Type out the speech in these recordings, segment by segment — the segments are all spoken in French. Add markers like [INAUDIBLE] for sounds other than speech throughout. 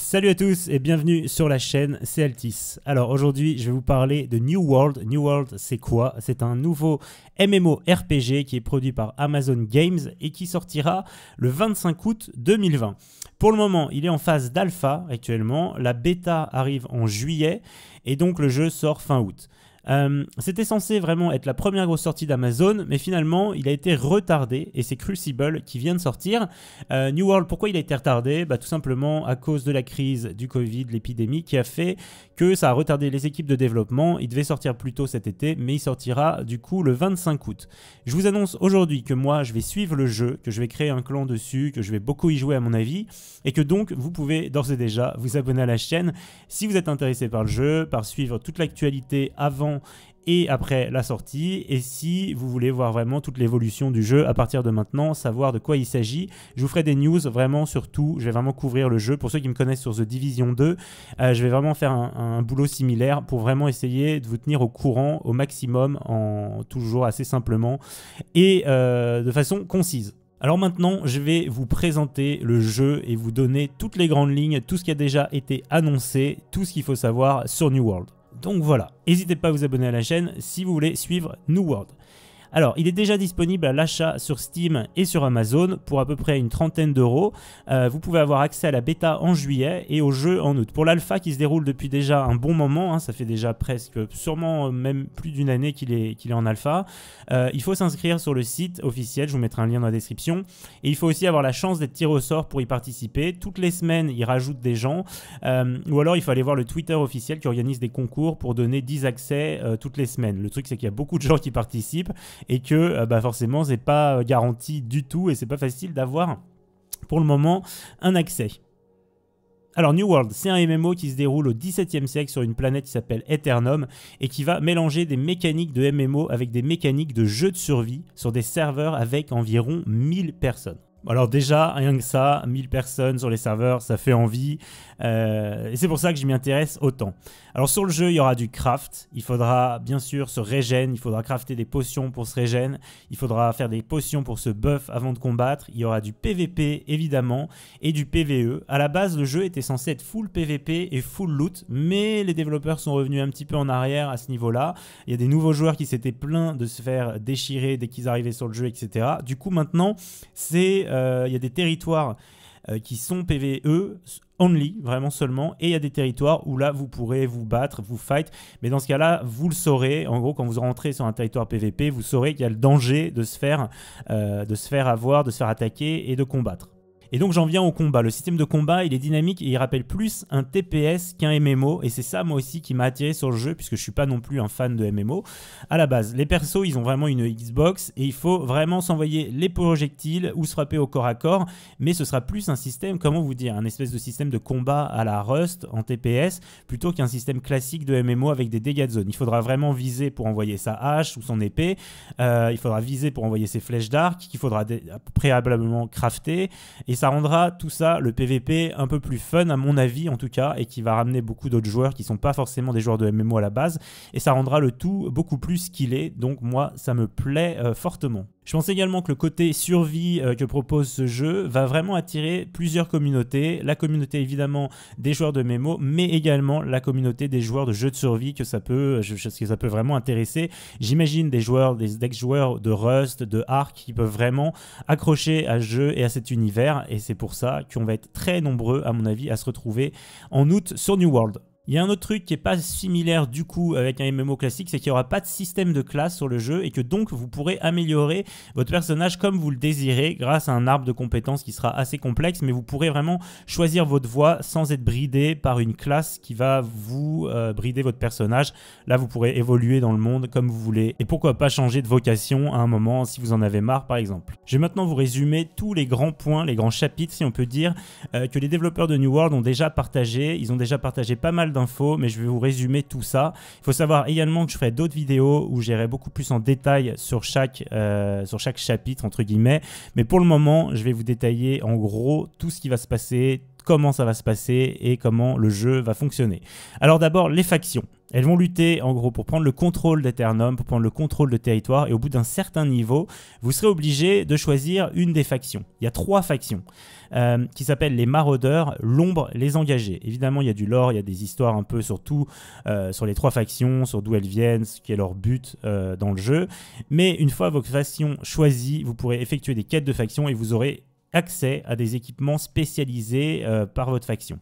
Salut à tous et bienvenue sur la chaîne, c'est Altis. Alors aujourd'hui, je vais vous parler de New World. New World, c'est quoi C'est un nouveau MMORPG qui est produit par Amazon Games et qui sortira le 25 août 2020. Pour le moment, il est en phase d'alpha actuellement. La bêta arrive en juillet et donc le jeu sort fin août. Euh, c'était censé vraiment être la première grosse sortie d'Amazon, mais finalement il a été retardé et c'est Crucible qui vient de sortir. Euh, New World, pourquoi il a été retardé bah, Tout simplement à cause de la crise du Covid, l'épidémie qui a fait que ça a retardé les équipes de développement. Il devait sortir plus tôt cet été, mais il sortira du coup le 25 août. Je vous annonce aujourd'hui que moi je vais suivre le jeu, que je vais créer un clan dessus, que je vais beaucoup y jouer à mon avis, et que donc vous pouvez d'ores et déjà vous abonner à la chaîne si vous êtes intéressé par le jeu, par suivre toute l'actualité avant et après la sortie. Et si vous voulez voir vraiment toute l'évolution du jeu à partir de maintenant, savoir de quoi il s'agit, je vous ferai des news vraiment sur tout. Je vais vraiment couvrir le jeu. Pour ceux qui me connaissent sur The Division 2, euh, je vais vraiment faire un, boulot similaire pour vraiment essayer de vous tenir au courant au maximum, en toujours assez simplement et euh, de façon concise. Alors maintenant, je vais vous présenter le jeu et vous donner toutes les grandes lignes, tout ce qui a déjà été annoncé, tout ce qu'il faut savoir sur New World. Donc voilà, n'hésitez pas à vous abonner à la chaîne si vous voulez suivre New World. Alors, il est déjà disponible à l'achat sur Steam et sur Amazon pour à peu près une trentaine d'euros. Euh, vous pouvez avoir accès à la bêta en juillet et au jeu en août. Pour l'alpha qui se déroule depuis déjà un bon moment, hein, ça fait déjà presque sûrement même plus d'une année qu'il est, qu'il est en alpha, euh, il faut s'inscrire sur le site officiel, je vous mettrai un lien dans la description. Et il faut aussi avoir la chance d'être tiré au sort pour y participer. Toutes les semaines, ils rajoutent des gens. Euh, ou alors, il faut aller voir le Twitter officiel qui organise des concours pour donner 10 accès toutes les semaines. Le truc, c'est qu'il y a beaucoup de gens qui participent et que euh, bah forcément c'est pas garanti du tout et c'est pas facile d'avoir pour le moment un accès. Alors New World, c'est un MMO qui se déroule au XVIIe siècle sur une planète qui s'appelle Eternum et qui va mélanger des mécaniques de MMO avec des mécaniques de jeu de survie sur des serveurs avec environ 1000 personnes. Alors déjà, rien que ça, 1000 personnes sur les serveurs, ça fait envie. Euh, et c'est pour ça que je m'y intéresse autant. Alors sur le jeu, il y aura du craft. Il faudra bien sûr se régénérer. Il faudra crafter des potions pour se régène. Il faudra faire des potions pour se buff avant de combattre. Il y aura du PVP évidemment et du PVE. À la base, le jeu était censé être full PVP et full loot. Mais les développeurs sont revenus un petit peu en arrière à ce niveau-là. Il y a des nouveaux joueurs qui s'étaient plaints de se faire déchirer dès qu'ils arrivaient sur le jeu, etc. Du coup maintenant, c'est euh, il y a des territoires euh, qui sont PVE only, vraiment seulement, et il y a des territoires où là vous pourrez vous battre, vous fight, mais dans ce cas-là, vous le saurez, en gros quand vous rentrez sur un territoire PVP, vous saurez qu'il y a le danger de se faire, euh, de se faire avoir, de se faire attaquer et de combattre. Et donc j'en viens au combat. Le système de combat, il est dynamique et il rappelle plus un TPS qu'un MMO. Et c'est ça, moi aussi, qui m'a attiré sur le jeu, puisque je suis pas non plus un fan de MMO. À la base, les persos, ils ont vraiment une Xbox et il faut vraiment s'envoyer les projectiles ou se frapper au corps à corps. Mais ce sera plus un système, comment vous dire, un espèce de système de combat à la Rust en TPS plutôt qu'un système classique de MMO avec des dégâts de zone. Il faudra vraiment viser pour envoyer sa hache ou son épée. Euh, il faudra viser pour envoyer ses flèches d'arc qu'il faudra préalablement crafter. Et ça rendra tout ça, le PVP, un peu plus fun, à mon avis en tout cas, et qui va ramener beaucoup d'autres joueurs qui ne sont pas forcément des joueurs de MMO à la base, et ça rendra le tout beaucoup plus qu'il est, donc moi ça me plaît euh, fortement. Je pense également que le côté survie euh, que propose ce jeu va vraiment attirer plusieurs communautés. La communauté évidemment des joueurs de mémo, mais également la communauté des joueurs de jeux de survie que ça peut, euh, ça peut vraiment intéresser. J'imagine des joueurs, des ex-joueurs de Rust, de Ark qui peuvent vraiment accrocher à ce jeu et à cet univers. Et c'est pour ça qu'on va être très nombreux, à mon avis, à se retrouver en août sur New World. Il y a un autre truc qui n'est pas similaire du coup avec un MMO classique, c'est qu'il n'y aura pas de système de classe sur le jeu et que donc vous pourrez améliorer votre personnage comme vous le désirez grâce à un arbre de compétences qui sera assez complexe, mais vous pourrez vraiment choisir votre voie sans être bridé par une classe qui va vous euh, brider votre personnage. Là, vous pourrez évoluer dans le monde comme vous voulez et pourquoi pas changer de vocation à un moment si vous en avez marre par exemple. Je vais maintenant vous résumer tous les grands points, les grands chapitres si on peut dire, euh, que les développeurs de New World ont déjà partagé. Ils ont déjà partagé pas mal dans mais je vais vous résumer tout ça. Il faut savoir également que je ferai d'autres vidéos où j'irai beaucoup plus en détail sur chaque, euh, sur chaque chapitre, entre guillemets. Mais pour le moment, je vais vous détailler en gros tout ce qui va se passer, comment ça va se passer et comment le jeu va fonctionner. Alors d'abord, les factions. Elles vont lutter en gros pour prendre le contrôle d'Eternum, pour prendre le contrôle de territoire, et au bout d'un certain niveau, vous serez obligé de choisir une des factions. Il y a trois factions euh, qui s'appellent les maraudeurs, l'ombre, les engagés. Évidemment, il y a du lore, il y a des histoires un peu sur tout, euh, sur les trois factions, sur d'où elles viennent, ce qui est leur but euh, dans le jeu. Mais une fois vos factions choisies, vous pourrez effectuer des quêtes de factions et vous aurez accès à des équipements spécialisés euh, par votre faction.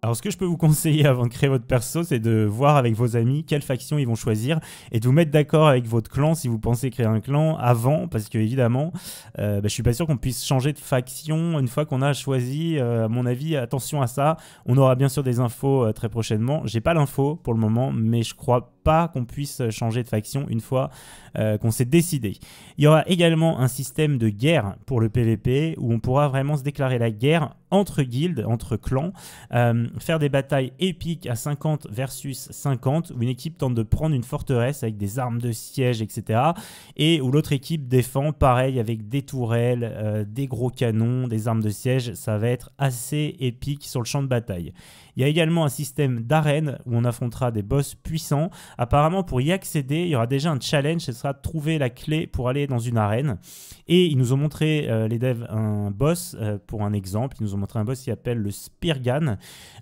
Alors ce que je peux vous conseiller avant de créer votre perso, c'est de voir avec vos amis quelle faction ils vont choisir et de vous mettre d'accord avec votre clan si vous pensez créer un clan avant, parce que évidemment, euh, bah, je suis pas sûr qu'on puisse changer de faction une fois qu'on a choisi. Euh, à mon avis, attention à ça. On aura bien sûr des infos très prochainement. J'ai pas l'info pour le moment, mais je crois pas qu'on puisse changer de faction une fois euh, qu'on s'est décidé. Il y aura également un système de guerre pour le PVP où on pourra vraiment se déclarer la guerre entre guildes, entre clans, euh, faire des batailles épiques à 50 versus 50 où une équipe tente de prendre une forteresse avec des armes de siège, etc. Et où l'autre équipe défend pareil avec des tourelles, euh, des gros canons, des armes de siège. Ça va être assez épique sur le champ de bataille. Il y a également un système d'arène où on affrontera des boss puissants. Apparemment, pour y accéder, il y aura déjà un challenge, ce sera de trouver la clé pour aller dans une arène. Et ils nous ont montré, euh, les devs, un boss, euh, pour un exemple, ils nous ont montré un boss qui s'appelle le Spirgan.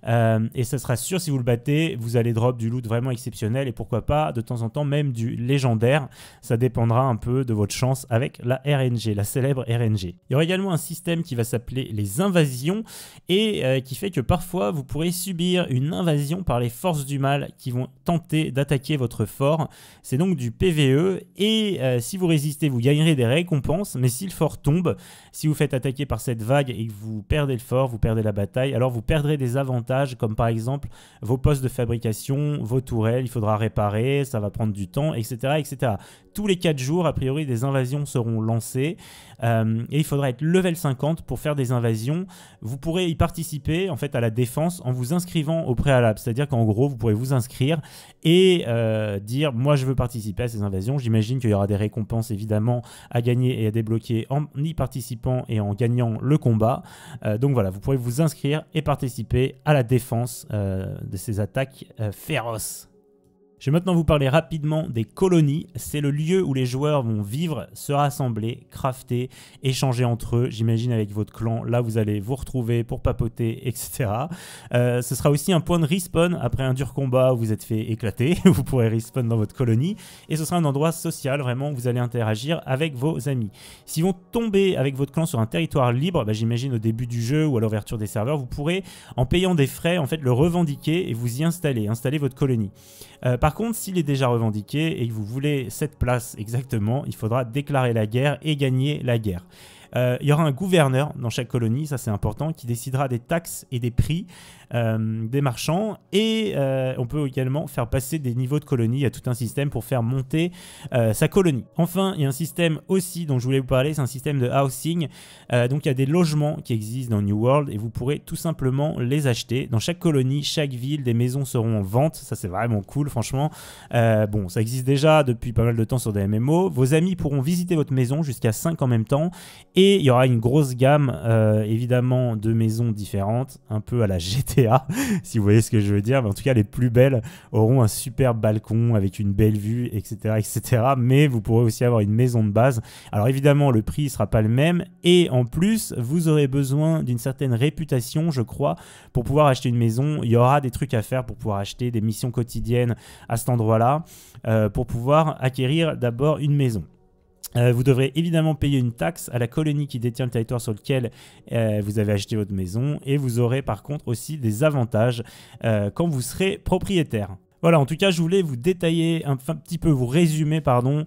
Euh, et ça sera sûr, si vous le battez, vous allez drop du loot vraiment exceptionnel et pourquoi pas, de temps en temps, même du légendaire. Ça dépendra un peu de votre chance avec la RNG, la célèbre RNG. Il y aura également un système qui va s'appeler les invasions et qui fait que parfois, vous pourrez subir une invasion par les forces du mal qui vont tenter d'attaquer votre fort. C'est donc du PVE et euh, si vous résistez, vous gagnerez des récompenses, mais si le fort tombe, si vous faites attaquer par cette vague et que vous perdez le fort, vous perdez la bataille, alors vous perdrez des avantages comme par exemple vos postes de fabrication, vos tourelles, il faudra réparer, ça va prendre du temps, etc. etc. Tous les 4 jours, a priori, des invasions seront lancées. Euh, et il faudra être level 50 pour faire des invasions. Vous pourrez y participer en fait à la défense en vous inscrivant au préalable. C'est-à-dire qu'en gros, vous pourrez vous inscrire et euh, dire moi je veux participer à ces invasions. J'imagine qu'il y aura des récompenses évidemment à gagner et à débloquer en y participant et en gagnant le combat. Euh, donc voilà, vous pourrez vous inscrire et participer à la défense de ces attaques féroces. Je vais maintenant vous parler rapidement des colonies. C'est le lieu où les joueurs vont vivre, se rassembler, crafter, échanger entre eux. J'imagine avec votre clan, là vous allez vous retrouver pour papoter, [LAUGHS] etc. Euh, ce sera aussi un point de respawn après un dur combat où vous êtes fait éclater. [LAUGHS] vous pourrez respawn dans votre colonie. Et ce sera un endroit social vraiment où vous allez interagir avec vos amis. S'ils vont tomber avec votre clan sur un territoire libre, bah, j'imagine au début du jeu ou à l'ouverture des serveurs, vous pourrez en payant des frais en fait le revendiquer et vous y installer, installer votre colonie. Euh, par contre, s'il est déjà revendiqué et que vous voulez cette place exactement, il faudra déclarer la guerre et gagner la guerre. Euh, il y aura un gouverneur dans chaque colonie, ça c'est important, qui décidera des taxes et des prix. Euh, des marchands. Et euh, on peut également faire passer des niveaux de colonies. Il y a tout un système pour faire monter euh, sa colonie. Enfin, il y a un système aussi dont je voulais vous parler, c'est un système de housing. donc il y a des logements qui existent dans New World et vous pourrez tout simplement les acheter. Dans chaque colonie, chaque ville, des maisons seront en vente. Ça c'est vraiment cool, franchement. bon, ça existe déjà depuis pas mal de temps sur des MMO. Vos amis pourront visiter votre maison jusqu'à 5 en même temps. Et il y aura une grosse gamme, évidemment, de maisons différentes, un peu à la GTA si vous voyez ce que je veux dire. Mais en tout cas, les plus belles auront un superbe balcon avec une belle vue, etc., etc. Mais vous pourrez aussi avoir une maison de base. Alors évidemment, le prix ne sera pas le même. Et en plus, vous aurez besoin d'une certaine réputation, je crois, pour pouvoir acheter une maison. Il y aura des trucs à faire pour pouvoir acheter des missions quotidiennes à cet endroit-là, euh, pour pouvoir acquérir d'abord une maison. Euh, vous devrez évidemment payer une taxe à la colonie qui détient le territoire sur lequel euh, vous avez acheté votre maison et vous aurez par contre aussi des avantages euh, quand vous serez propriétaire. Voilà, en tout cas, je voulais vous détailler un, un petit peu, vous résumer, pardon,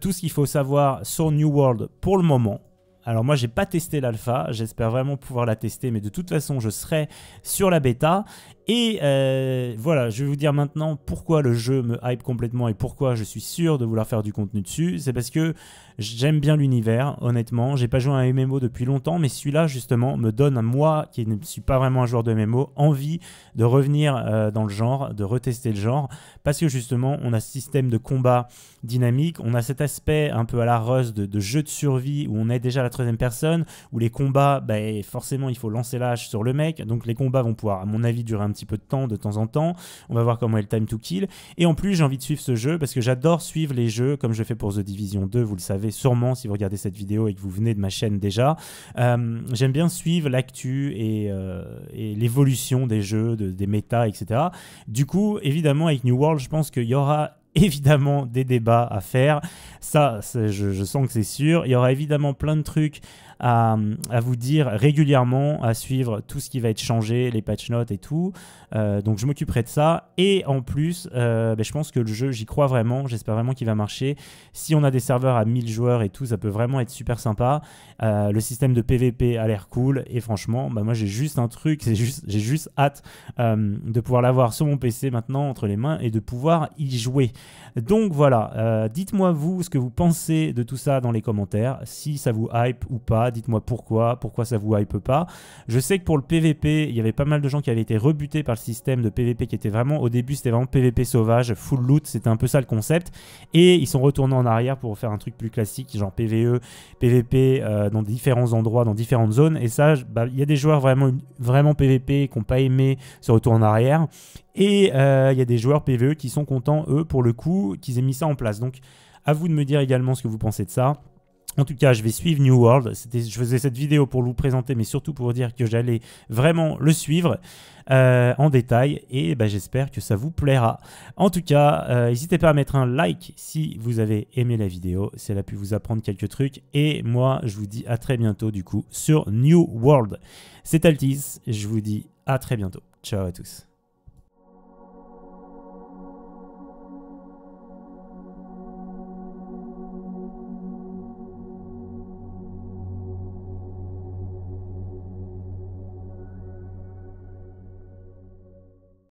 tout ce qu'il faut savoir sur New World pour le moment. Alors moi j'ai pas testé l'alpha, j'espère vraiment pouvoir la tester, mais de toute façon je serai sur la bêta et euh, voilà, je vais vous dire maintenant pourquoi le jeu me hype complètement et pourquoi je suis sûr de vouloir faire du contenu dessus. C'est parce que j'aime bien l'univers, honnêtement. J'ai pas joué à un MMO depuis longtemps, mais celui-là, justement, me donne à moi, qui ne suis pas vraiment un joueur de MMO, envie de revenir euh, dans le genre, de retester le genre. Parce que justement, on a ce système de combat dynamique, on a cet aspect un peu à la rose de, jeu de survie où on est déjà la troisième personne, où les combats, ben, forcément, il faut lancer l'âge sur le mec. Donc les combats vont pouvoir, à mon avis, durer un petit peu de temps de temps en temps. On va voir comment est le time to kill. Et en plus, j'ai envie de suivre ce jeu parce que j'adore suivre les jeux comme je fais pour The Division 2. Vous le savez sûrement si vous regardez cette vidéo et que vous venez de ma chaîne déjà. Euh, j'aime bien suivre l'actu et, euh, l'évolution des jeux, des méta, etc. Du coup, évidemment, avec New World, je pense qu'il y aura [LAUGHS] évidemment des débats à faire. Ça, je, je sens que c'est sûr. Il y aura évidemment plein de trucs à, vous dire régulièrement, à suivre tout ce qui va être changé, les patch notes et tout. Euh, donc je m'occuperai de ça. Et en plus, euh, ben, je pense que le jeu, j'y crois vraiment, j'espère vraiment qu'il va marcher. Si on a des serveurs à 1000 joueurs et tout, ça peut vraiment être super sympa. Euh, le système de PVP a l'air cool. Et franchement, bah, moi j'ai juste un truc, [LAUGHS] j'ai juste hâte de pouvoir l'avoir sur mon PC maintenant entre les mains et de pouvoir y jouer. Donc voilà, dites-moi vous ce que vous pensez de tout ça dans les commentaires, si ça vous hype ou pas dites-moi pourquoi, pourquoi ça vous hype pas. Je sais que pour le PVP, il y avait pas mal de gens qui avaient été rebutés par le système de PVP qui était vraiment, au début c'était vraiment PVP sauvage, full loot, c'était un peu ça le concept. Et ils sont retournés en arrière pour faire un truc plus classique, genre PVE, PVP euh, dans différents endroits, dans différentes zones. Et ça, bah, il y a des joueurs vraiment, vraiment PVP qui n'ont pas aimé ce retour en arrière. Et euh, il y a des joueurs PVE qui sont contents, eux, pour le coup, qu'ils aient mis ça en place. Donc, à vous de me dire également ce que vous pensez de ça. En tout cas, je vais suivre New World. Je faisais cette vidéo pour vous présenter, mais surtout pour vous dire que j'allais vraiment le suivre euh, en détail. Et bah, j'espère que ça vous plaira. En tout cas, euh, n'hésitez pas à mettre un like si vous avez aimé la vidéo. Si elle a pu vous apprendre quelques trucs. Et moi, je vous dis à très bientôt du coup sur New World. C'est Altis. Je vous dis à très bientôt. Ciao à tous.